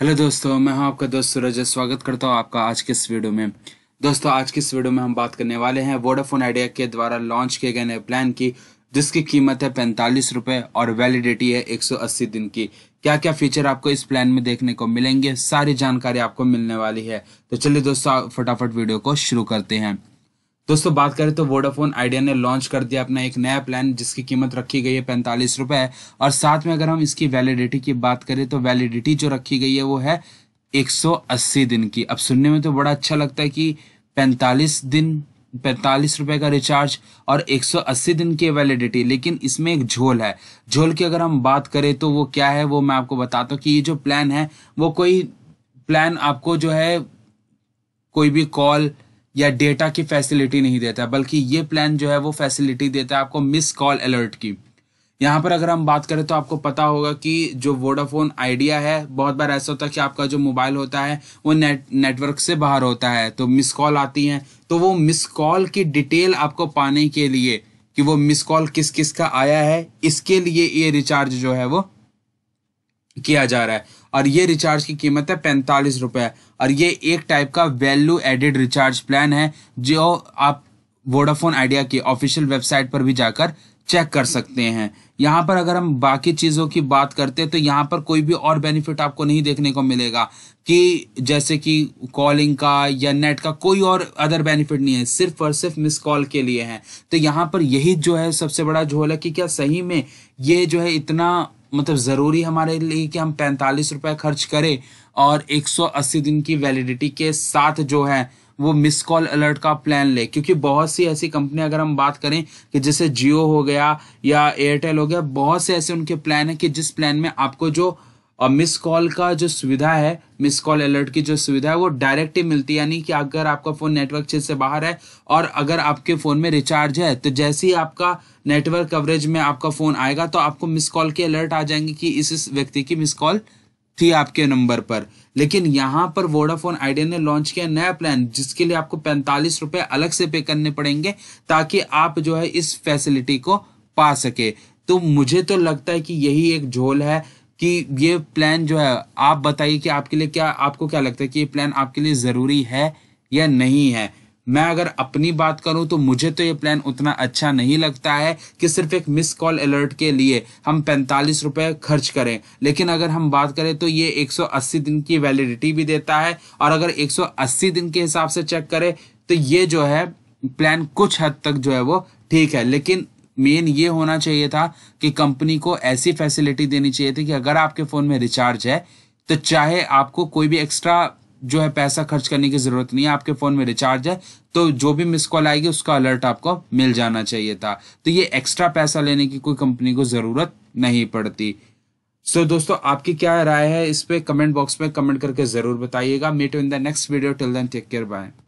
hello दोस्तों मैं हूं आपका दोस्त सूरज स्वागत करता हूं आपका आज के इस वीडियो में दोस्तों आज के इस वीडियो में हम बात करने वाले हैं वोडाफोन आइडिया के द्वारा लॉन्च किए गए नए प्लान की जिसकी कीमत है पैंतालीस रुपये और वैलिडिटी है 180 दिन की क्या क्या फीचर आपको इस प्लान में देखने को मिलेंगे सारी जानकारी आपको मिलने वाली है तो चलिए दोस्तों फटाफट वीडियो को शुरू करते हैं दोस्तों बात करें तो वोडाफोन आइडिया ने लॉन्च कर दिया अपना एक नया प्लान जिसकी कीमत रखी गई है पैंतालीस रुपये और साथ में अगर हम इसकी वैलिडिटी की बात करें तो वैलिडिटी जो रखी गई है वो है 180 दिन की अब सुनने में तो बड़ा अच्छा लगता है कि 45 दिन पैंतालीस रुपए का रिचार्ज और 180 दिन की वैलिडिटी लेकिन इसमें एक झोल है झोल की अगर हम बात करें तो वो क्या है वो मैं आपको बताता हूँ कि ये जो प्लान है वो कोई प्लान आपको जो है कोई भी कॉल या डेटा की फैसिलिटी नहीं देता है बल्कि ये प्लान जो है वो फैसिलिटी देता है आपको मिस कॉल अलर्ट की यहाँ पर अगर हम बात करें तो आपको पता होगा कि जो वोडाफोन आइडिया है बहुत बार ऐसा होता है कि आपका जो मोबाइल होता है वो नेट नेटवर्क से बाहर होता है तो मिस कॉल आती हैं तो वो मिस कॉल की डिटेल आपको पाने के लिए कि वो मिस कॉल किस किस का आया है इसके लिए ये रिचार्ज जो है वो किया जा रहा है और ये रिचार्ज की कीमत है पैंतालीस रुपये और ये एक टाइप का वैल्यू एडेड रिचार्ज प्लान है जो आप वोडाफोन आइडिया की ऑफिशियल वेबसाइट पर भी जाकर चेक कर सकते हैं यहाँ पर अगर हम बाकी चीज़ों की बात करते हैं तो यहाँ पर कोई भी और बेनिफिट आपको नहीं देखने को मिलेगा कि जैसे कि कॉलिंग का या नेट का कोई और अदर बेनिफिट नहीं है सिर्फ और सिर्फ मिस कॉल के लिए है तो यहाँ पर यही जो है सबसे बड़ा झोल है कि क्या सही में ये जो है इतना मतलब ज़रूरी हमारे लिए कि हम पैंतालीस रुपये खर्च करें और 180 दिन की वैलिडिटी के साथ जो है वो मिस कॉल अलर्ट का प्लान ले क्योंकि बहुत सी ऐसी कंपनी अगर हम बात करें कि जैसे जियो हो गया या एयरटेल हो गया बहुत से ऐसे उनके प्लान हैं कि जिस प्लान में आपको जो और मिस कॉल का जो सुविधा है मिस कॉल अलर्ट की जो सुविधा है वो डायरेक्ट ही मिलती है यानी कि अगर आपका फ़ोन नेटवर्क क्षेत्र से बाहर है और अगर आपके फ़ोन में रिचार्ज है तो जैसे ही आपका नेटवर्क कवरेज में आपका फ़ोन आएगा तो आपको मिस कॉल के अलर्ट आ जाएंगे कि इस इस व्यक्ति की मिस कॉल थी आपके नंबर पर लेकिन यहाँ पर वोडाफोन आइडिया ने लॉन्च किया नया प्लान जिसके लिए आपको पैंतालीस रुपये अलग से पे करने पड़ेंगे ताकि आप जो है इस फैसिलिटी को पा सके तो मुझे तो लगता है कि यही एक झोल है कि ये प्लान जो है आप बताइए कि आपके लिए क्या आपको क्या लगता है कि ये प्लान आपके लिए ज़रूरी है या नहीं है मैं अगर अपनी बात करूं तो मुझे तो ये प्लान उतना अच्छा नहीं लगता है कि सिर्फ एक मिस कॉल अलर्ट के लिए हम पैंतालीस रुपये खर्च करें लेकिन अगर हम बात करें तो ये 180 दिन की वैलिडिटी भी देता है और अगर 180 दिन के हिसाब से चेक करें तो ये जो है प्लान कुछ हद तक जो है वो ठीक है लेकिन मेन ये होना चाहिए था कि कंपनी को ऐसी फैसिलिटी देनी चाहिए थी कि अगर आपके फ़ोन में रिचार्ज है तो चाहे आपको कोई भी एक्स्ट्रा जो है पैसा खर्च करने की ज़रूरत नहीं है आपके फ़ोन में रिचार्ज है तो जो भी मिस कॉल आएगी उसका अलर्ट आपको मिल जाना चाहिए था तो ये एक्स्ट्रा पैसा लेने की कोई कंपनी को ज़रूरत नहीं पड़ती सो so, दोस्तों आपकी क्या राय है इस पर कमेंट बॉक्स में कमेंट करके ज़रूर बताइएगा meet in the next video till then take care bye